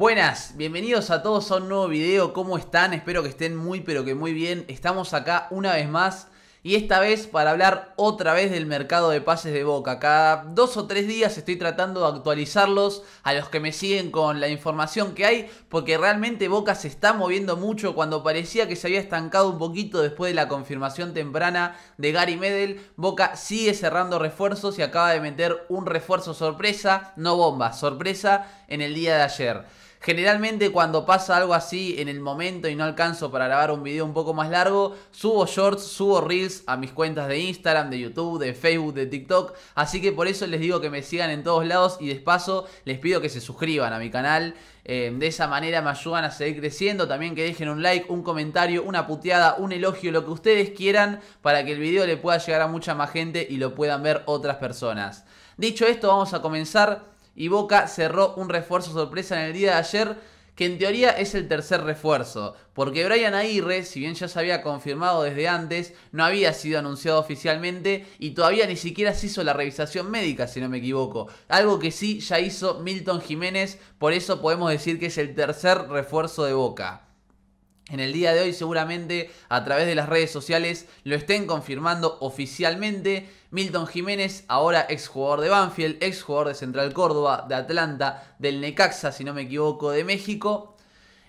Buenas, bienvenidos a todos a un nuevo video, ¿cómo están? Espero que estén muy pero que muy bien, estamos acá una vez más y esta vez para hablar otra vez del mercado de pases de Boca. Cada dos o tres días estoy tratando de actualizarlos a los que me siguen con la información que hay porque realmente Boca se está moviendo mucho cuando parecía que se había estancado un poquito después de la confirmación temprana de Gary Medel. Boca sigue cerrando refuerzos y acaba de meter un refuerzo sorpresa, no bomba, sorpresa en el día de ayer. Generalmente cuando pasa algo así en el momento y no alcanzo para grabar un video un poco más largo, subo shorts, subo reels a mis cuentas de Instagram, de YouTube, de Facebook, de TikTok. Así que por eso les digo que me sigan en todos lados y despacio les pido que se suscriban a mi canal. Eh, de esa manera me ayudan a seguir creciendo. También que dejen un like, un comentario, una puteada, un elogio, lo que ustedes quieran para que el video le pueda llegar a mucha más gente y lo puedan ver otras personas. Dicho esto, vamos a comenzar y Boca cerró un refuerzo sorpresa en el día de ayer, que en teoría es el tercer refuerzo, porque Brian Aguirre, si bien ya se había confirmado desde antes, no había sido anunciado oficialmente y todavía ni siquiera se hizo la revisación médica, si no me equivoco. Algo que sí ya hizo Milton Jiménez, por eso podemos decir que es el tercer refuerzo de Boca en el día de hoy seguramente a través de las redes sociales lo estén confirmando oficialmente. Milton Jiménez, ahora exjugador de Banfield, exjugador de Central Córdoba, de Atlanta, del Necaxa, si no me equivoco, de México.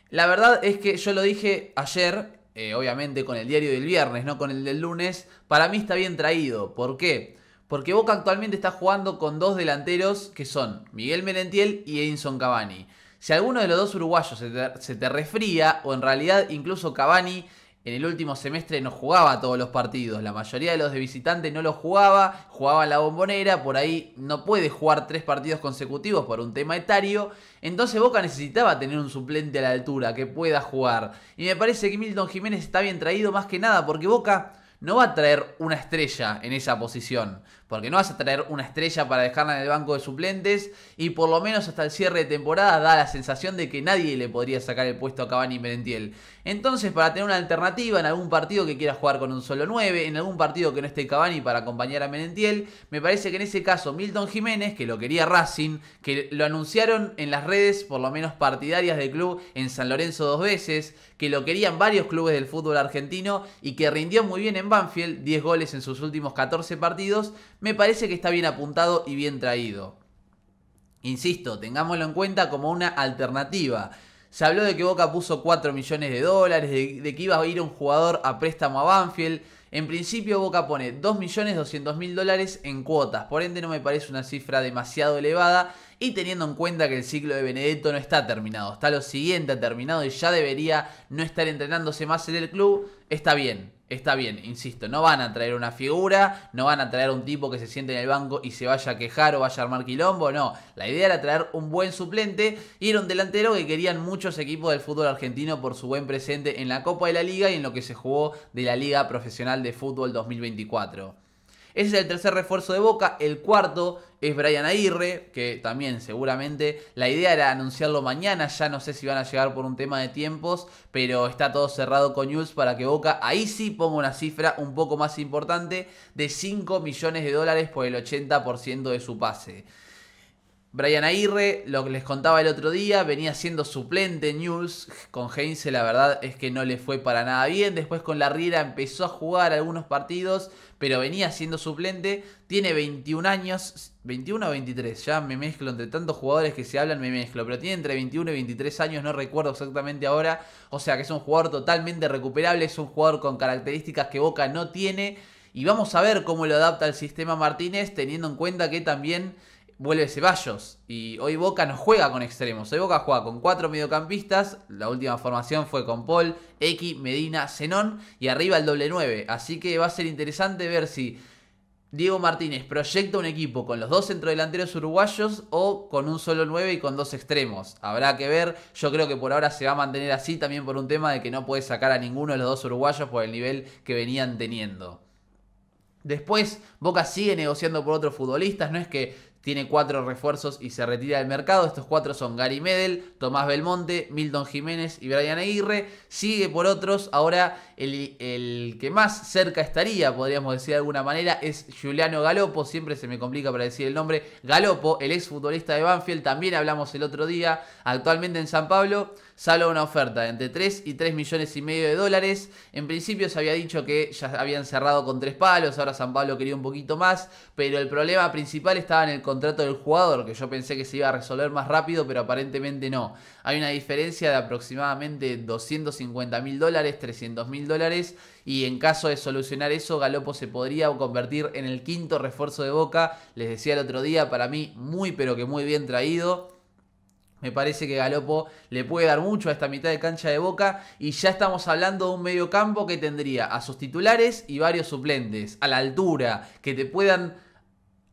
La verdad es que yo lo dije ayer, eh, obviamente con el diario del viernes, no con el del lunes, para mí está bien traído. ¿Por qué? Porque Boca actualmente está jugando con dos delanteros que son Miguel Merentiel y Edinson Cavani. Si alguno de los dos uruguayos se te, resfría, o en realidad incluso Cavani en el último semestre no jugaba todos los partidos, la mayoría de los de visitante no los jugaba, jugaba en la bombonera, por ahí no puede jugar tres partidos consecutivos por un tema etario, entonces Boca necesitaba tener un suplente a la altura que pueda jugar. Y me parece que Milton Jiménez está bien traído más que nada porque Boca no va a traer una estrella en esa posición, porque no vas a traer una estrella para dejarla en el banco de suplentes y por lo menos hasta el cierre de temporada da la sensación de que nadie le podría sacar el puesto a Cavani y Merentiel. Entonces, para tener una alternativa en algún partido que quiera jugar con un solo 9, en algún partido que no esté Cavani para acompañar a Merentiel, me parece que en ese caso Milton Jiménez, que lo quería Racing, que lo anunciaron en las redes, por lo menos partidarias del club, en San Lorenzo dos veces, que lo querían varios clubes del fútbol argentino y que rindió muy bien en Banfield, 10 goles en sus últimos 14 partidos, me parece que está bien apuntado y bien traído. Insisto, tengámoslo en cuenta como una alternativa. Se habló de que Boca puso 4 millones de dólares, de, que iba a ir un jugador a préstamo a Banfield. En principio Boca pone millones mil dólares en cuotas, por ende no me parece una cifra demasiado elevada y teniendo en cuenta que el ciclo de Benedetto no está terminado, está lo siguiente terminado y ya debería no estar entrenándose más en el club, está bien, Está bien, insisto, no van a traer una figura, no van a traer un tipo que se siente en el banco y se vaya a quejar o vaya a armar quilombo, no. La idea era traer un buen suplente y era un delantero que querían muchos equipos del fútbol argentino por su buen presente en la Copa de la Liga y en lo que se jugó de la Liga Profesional de Fútbol 2024. Ese es el tercer refuerzo de Boca. El cuarto es Brian Aguirre, que también seguramente la idea era anunciarlo mañana. Ya no sé si van a llegar por un tema de tiempos, pero está todo cerrado con News para que Boca ahí sí ponga una cifra un poco más importante de 5 millones de dólares por el 80% de su pase. Brian Aguirre, lo que les contaba el otro día, venía siendo suplente en News. Con Heinze la verdad es que no le fue para nada bien. Después con la Riera empezó a jugar algunos partidos, pero venía siendo suplente. Tiene 21 años, 21 o 23, ya me mezclo entre tantos jugadores que se hablan, me mezclo, pero tiene entre 21 y 23 años, no recuerdo exactamente ahora. O sea que es un jugador totalmente recuperable, es un jugador con características que Boca no tiene. Y vamos a ver cómo lo adapta al sistema Martínez, teniendo en cuenta que también vuelve Ceballos. Y hoy Boca no juega con extremos. Hoy Boca juega con cuatro mediocampistas. La última formación fue con Paul, X, Medina, Zenón y arriba el doble 9. Así que va a ser interesante ver si Diego Martínez proyecta un equipo con los dos centrodelanteros uruguayos o con un solo 9 y con dos extremos. Habrá que ver, yo creo que por ahora se va a mantener así también por un tema de que no puede sacar a ninguno de los dos uruguayos por el nivel que venían teniendo. Después Boca sigue negociando por otros futbolistas, no es que tiene cuatro refuerzos y se retira del mercado. Estos cuatro son Gary Medel, Tomás Belmonte, Milton Jiménez y Brian Aguirre. Sigue por otros ahora el, que más cerca estaría, podríamos decir de alguna manera, es Juliano Galopo. Siempre se me complica para decir el nombre. Galopo, el exfutbolista de Banfield, también hablamos el otro día. Actualmente en San Pablo sale una oferta de entre 3 y 3 millones y medio de dólares. En principio se había dicho que ya habían cerrado con tres palos, ahora San Pablo quería un poquito más, pero el problema principal estaba en el contrato del jugador, que yo pensé que se iba a resolver más rápido, pero aparentemente no. Hay una diferencia de aproximadamente 250 mil dólares, 300 mil dólares. Y en caso de solucionar eso, Galopo se podría convertir en el quinto refuerzo de Boca. Les decía el otro día, para mí muy pero que muy bien traído. Me parece que Galopo le puede dar mucho a esta mitad de cancha de Boca y ya estamos hablando de un medio campo que tendría a sus titulares y varios suplentes, a la altura, que te puedan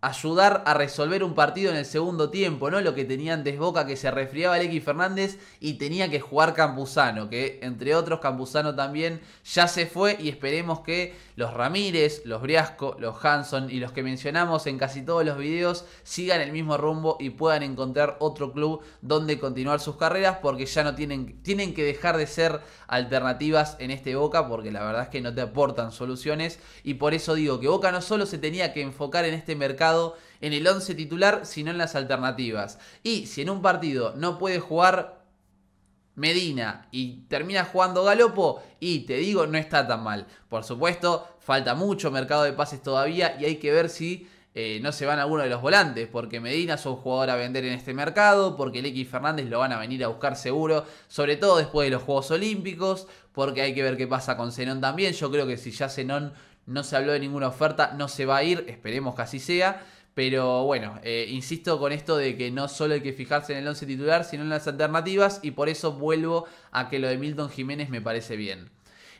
ayudar a resolver un partido en el segundo tiempo, ¿no? Lo que tenía antes Boca, que se resfriaba X Fernández y tenía que jugar Campuzano, que entre otros Campuzano también ya se fue y esperemos que los Ramírez, los Briasco, los Hanson y los que mencionamos en casi todos los videos sigan el mismo rumbo y puedan encontrar otro club donde continuar sus carreras porque ya no tienen, tienen que dejar de ser alternativas en este Boca porque la verdad es que no te aportan soluciones y por eso digo que Boca no solo se tenía que enfocar en este mercado en el 11 titular, sino en las alternativas. Y si en un partido no puede jugar Medina y termina jugando Galopo, y te digo, no está tan mal. Por supuesto, falta mucho mercado de pases todavía y hay que ver si eh, no se van algunos de los volantes, porque Medina es un jugador a vender en este mercado, porque el X Fernández lo van a venir a buscar seguro, sobre todo después de los Juegos Olímpicos, porque hay que ver qué pasa con Zenón también. Yo creo que si ya Zenón no se habló de ninguna oferta, no se va a ir, esperemos que así sea. Pero bueno, eh, insisto con esto de que no solo hay que fijarse en el 11 titular, sino en las alternativas y por eso vuelvo a que lo de Milton Jiménez me parece bien.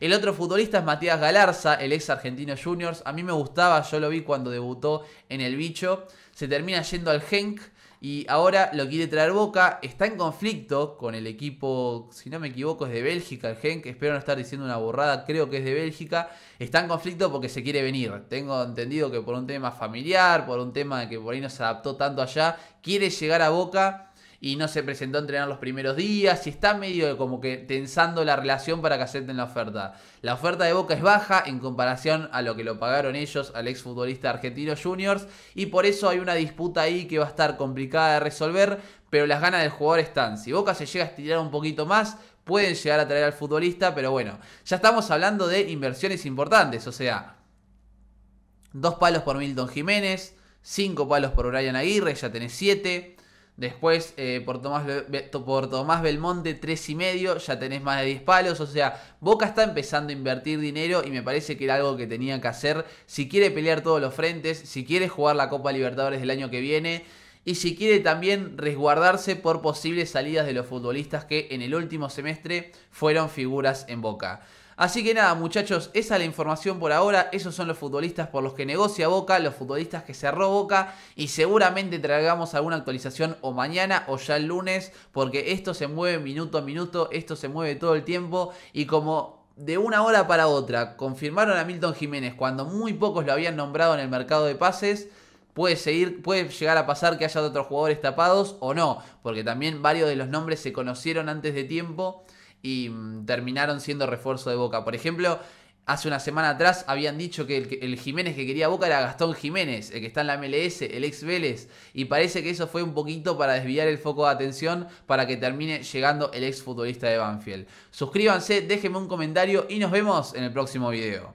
El otro futbolista es Matías Galarza, el ex argentino juniors. A mí me gustaba, yo lo vi cuando debutó en el bicho. Se termina yendo al Genk. Y ahora lo quiere traer Boca. Está en conflicto con el equipo, si no me equivoco, es de Bélgica el Genk. Espero no estar diciendo una borrada, creo que es de Bélgica. Está en conflicto porque se quiere venir. Tengo entendido que por un tema familiar, por un tema que por ahí no se adaptó tanto allá, quiere llegar a Boca y no se presentó a entrenar los primeros días y está medio como que tensando la relación para que acepten la oferta. La oferta de Boca es baja en comparación a lo que lo pagaron ellos al exfutbolista argentino Juniors y por eso hay una disputa ahí que va a estar complicada de resolver, pero las ganas del jugador están. Si Boca se llega a estirar un poquito más, pueden llegar a traer al futbolista, pero bueno, ya estamos hablando de inversiones importantes, o sea, dos palos por Milton Jiménez, cinco palos por Brian Aguirre, ya tenés siete, Después, eh, por, Tomás por Tomás Belmonte, 3,5, ya tenés más de 10 palos. O sea, Boca está empezando a invertir dinero y me parece que era algo que tenía que hacer. Si quiere pelear todos los frentes, si quiere jugar la Copa Libertadores del año que viene y si quiere también resguardarse por posibles salidas de los futbolistas que en el último semestre fueron figuras en Boca. Así que nada, muchachos, esa es la información por ahora. Esos son los futbolistas por los que negocia Boca, los futbolistas que cerró Boca. Y seguramente traigamos alguna actualización o mañana o ya el lunes, porque esto se mueve minuto a minuto, esto se mueve todo el tiempo. Y como de una hora para otra confirmaron a Milton Jiménez cuando muy pocos lo habían nombrado en el mercado de pases, puede seguir, puede llegar a pasar que haya otros jugadores tapados o no, porque también varios de los nombres se conocieron antes de tiempo y mm, terminaron siendo refuerzo de Boca. Por ejemplo, hace una semana atrás habían dicho que el, Jiménez que quería Boca era Gastón Jiménez, el que está en la MLS, el ex Vélez, y parece que eso fue un poquito para desviar el foco de atención para que termine llegando el ex futbolista de Banfield. Suscríbanse, déjenme un comentario y nos vemos en el próximo video.